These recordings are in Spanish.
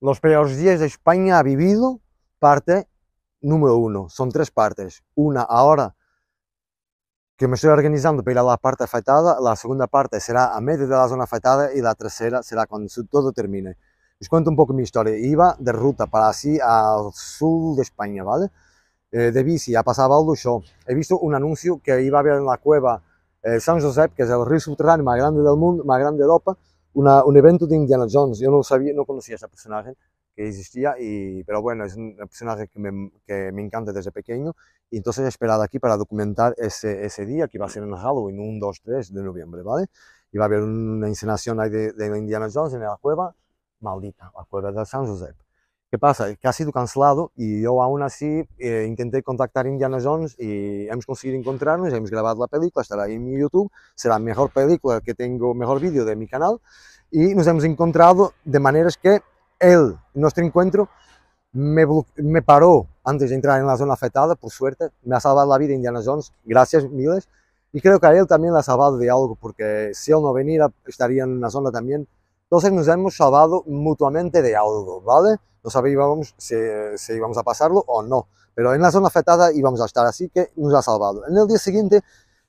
Los peores días de España ha vivido parte número uno. Son tres partes. Una ahora que me estoy organizando para ir a la parte afectada, la segunda parte será a medio de la zona afectada y la tercera será cuando todo termine. Os cuento un poco mi historia. Iba de ruta para así al sur de España, ¿vale? Eh, de bici, ha pasado algo yo. He visto un anuncio que iba a haber en la cueva eh, San José, que es el río subterráneo más grande del mundo, más grande de Europa, un evento de Indiana Jones. Yo no sabía, no conocía ese personaje que existía, y, pero bueno, es un personaje que me, que me encanta desde pequeño. Y entonces he esperado aquí para documentar ese, ese día, que va a ser en Halloween, un 2, 3 de noviembre, ¿vale? Y va a haber una encenación ahí de, de Indiana Jones en la cueva maldita, la cueva de San Josep. ¿Qué pasa? Que ha sido cancelado y yo aún así eh, intenté contactar a Indiana Jones y hemos conseguido encontrarnos, hemos grabado la película, estará en mi YouTube, será la mejor película que tengo, mejor vídeo de mi canal y nos hemos encontrado de maneras que él, nuestro encuentro, me, me paró antes de entrar en la zona afectada, por suerte, me ha salvado la vida Indiana Jones, gracias miles, y creo que a él también la ha salvado de algo, porque si él no venía estaría en una zona también entonces nos hemos salvado mutuamente de algo, ¿vale? No sabíamos si, íbamos a pasarlo o no, pero en la zona afectada íbamos a estar, así que nos ha salvado. En el día siguiente,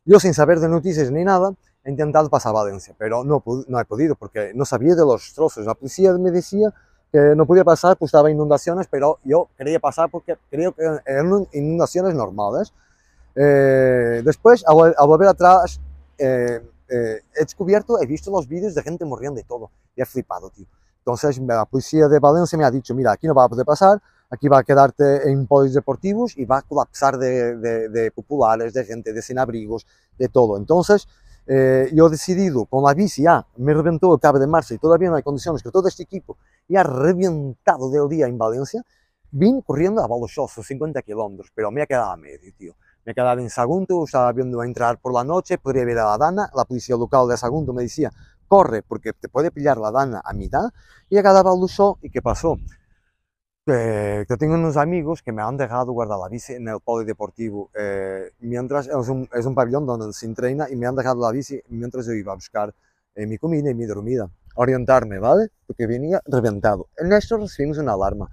yo sin saber de noticias ni nada, he intentado pasar a Valencia, pero no, no he podido porque no sabía de los trozos. La policía me decía que no podía pasar, porque estaba inundaciones, pero yo quería pasar porque creo que eran inundaciones normales. Eh, después, al, volver atrás, eh, eh, he descubierto, he visto los vídeos de gente muriendo de todo y he flipado, tío. Entonces la policía de Valencia me ha dicho, mira, aquí no va a poder pasar, aquí va a quedarte en polis deportivos y va a colapsar de, populares, de gente, de sin abrigos, de todo. Entonces eh, yo he decidido, con la bici ya, ah, me reventó el cabo de marzo y todavía no hay condiciones que todo este equipo ya reventado del día en Valencia, vine corriendo a Balochoso, 50 kilómetros, pero me ha quedado a medio, tío me quedaba en Sagunto, estaba viendo a entrar por la noche, podría ver a la dana, la policía local de Sagunto me decía, corre, porque te puede pillar la dana a mitad, y acababa el uso, ¿y qué pasó? Que, tengo unos amigos que me han dejado guardar la bici en el polideportivo, eh, mientras, es un, es un, pabellón donde se entrena, y me han dejado la bici mientras yo iba a buscar eh, mi comida y mi dormida, orientarme, ¿vale? Porque venía reventado. En esto recibimos una alarma,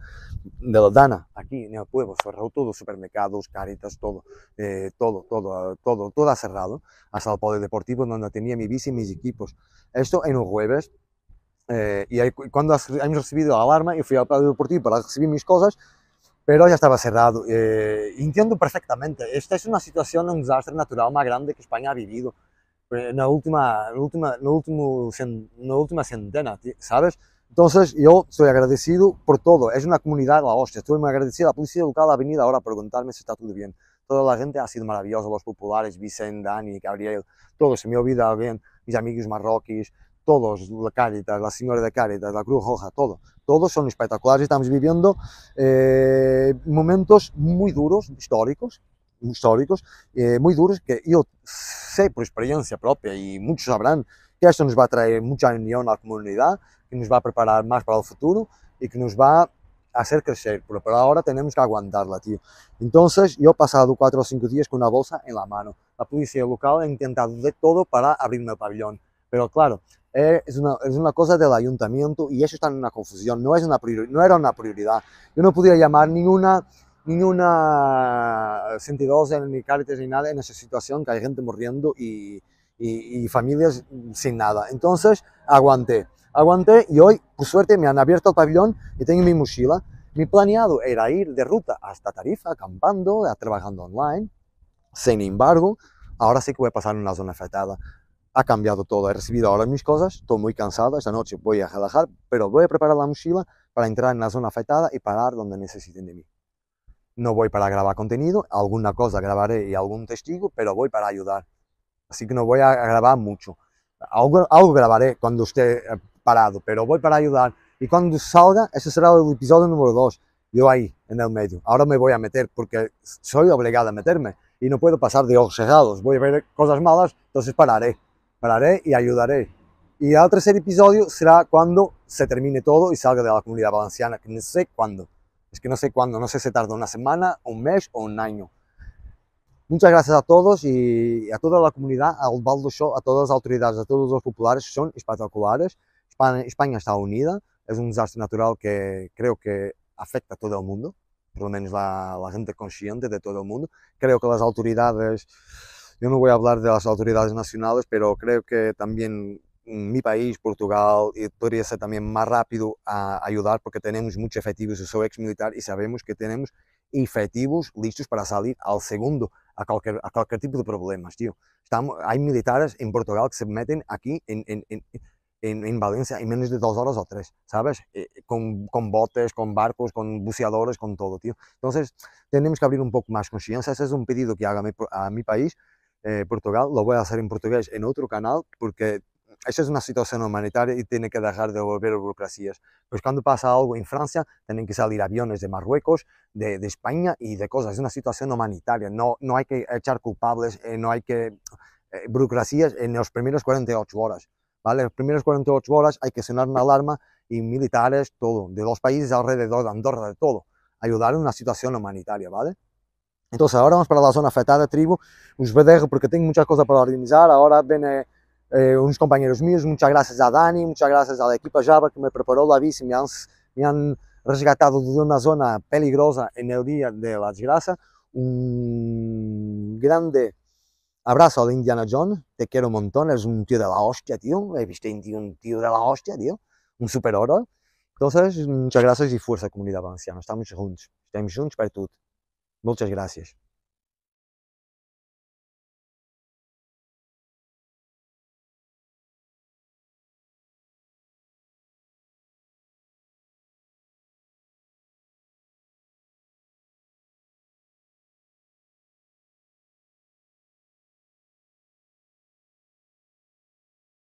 de la Dana, aquí en el pueblo, cerrado todo, supermercados, caritas, todo, eh, todo, todo, todo, todo ha cerrado, hasta el deportivo donde tenía mi bici y mis equipos. Esto en un jueves, eh, y cuando hemos recibido la alarma, y fui al deportivo para recibir mis cosas, pero ya estaba cerrado. Eh, entiendo perfectamente, esta es una situación, un desastre natural más grande que España ha vivido en la última, en la última, en la última, en la última centena, ¿sabes? Entonces, yo estoy agradecido por todo. Es una comunidad la hostia. Estoy muy agradecido. La policía local ha venido ahora a preguntarme si está todo bien. Toda la gente ha sido maravillosa. Los populares, Vicente, Dani, Gabriel, todos. Se me olvida bien mis amigos marroquíes, todos, la Caritas, la señora de Caritas, la Cruz Roja, todo. Todos son espectaculares. Estamos viviendo eh, momentos muy duros, históricos, históricos, eh, muy duros que yo sé por experiencia propia y muchos sabrán que esto nos va a traer mucha unión a la comunidad, que nos va a preparar más para el futuro y que nos va a hacer crecer, pero ahora tenemos que aguantarla, tío. Entonces, yo he pasado cuatro o cinco días con una bolsa en la mano. La policía local ha intentado de todo para abrirme el pabellón, pero claro, eh, es una, es una, cosa del ayuntamiento y eso está en una confusión, no, es una no era una prioridad. Yo no podía llamar ninguna, ninguna eh, sentidosa ni Cáritas ni nada en esa situación que hay gente muriendo y, y, familias sin nada. Entonces aguanté, aguanté y hoy, por suerte, me han abierto el pabellón y tengo mi mochila. Mi planeado era ir de ruta hasta Tarifa, acampando, trabajando online. Sin embargo, ahora sí que voy a pasar en una zona afectada. Ha cambiado todo, he recibido ahora mis cosas, estoy muy cansado, esta noche voy a relajar, pero voy a preparar la mochila para entrar en la zona afectada y parar donde necesiten de mí. No voy para grabar contenido, alguna cosa grabaré y algún testigo, pero voy para ayudar así que no voy a grabar mucho. Algo, grabaré cuando esté eh, parado, pero voy para ayudar. Y cuando salga, ese será el episodio número 2. Yo ahí, en el medio. Ahora me voy a meter porque soy obligado a meterme y no puedo pasar de ojos cerrados, Voy a ver cosas malas, entonces pararé. Pararé y ayudaré. Y el tercer episodio será cuando se termine todo y salga de la comunidad valenciana, que no sé cuándo. Es que no sé cuándo, no sé si tarda una semana, un mes o un año. Muchas gracias a todos y a toda la comunidad, al Baldo Show, a todas las autoridades, a todos los populares, son espectaculares. España, España está unida, es un desastre natural que creo que afecta a todo el mundo, por lo menos la, la gente consciente de todo el mundo. Creo que las autoridades, yo no voy a hablar de las autoridades nacionales, pero creo que también mm, mi país, Portugal, podría ser también más rápido a ayudar porque tenemos muchos efectivos, yo soy ex militar y sabemos que tenemos efectivos listos para salir al segundo a qualquer a tipo de problemas, tío. Estamos, há militares em Portugal que se metem aqui em em em em Valência em menos de duas horas ou três, ¿sabes? com eh, com botes, com barcos, com buceadores, com todo, tio. Então, temos que abrir um pouco mais consciência. Esse é um pedido que haga a mi, a mi país, eh, Portugal. Lo vou fazer em português em outro canal porque esa es una situación humanitaria y tiene que dejar de volver burocracias. Pues cuando pasa algo en Francia, tienen que salir aviones de Marruecos, de, España y de cosas. Es una situación humanitaria. No, no hay que echar culpables, eh, no hay que... Eh, burocracias en los primeros 48 horas. ¿vale? Las primeras 48 horas hay que sonar una alarma y militares, todo, de los países alrededor de Andorra, de todo, ayudar en una situación humanitaria, ¿vale? Entonces ahora vamos para la zona afectada, tribu, os pues voy a dejar porque tengo muchas cosas para organizar, ahora viene eh, uns companheiros míos, muitas graças a Dani, muitas graças à equipa Java que me preparou lá bici, me han, me han resgatado de uma zona peligrosa no dia día de la desgracia. grande abraço ao Indiana John, te quiero um montão, eres um tio da hostia, tio, he visto un tío de la hostia, tío, un superhéroe. Entonces, muchas gracias y fuerza comunidade valenciana, estamos juntos, estamos juntos para tudo muitas graças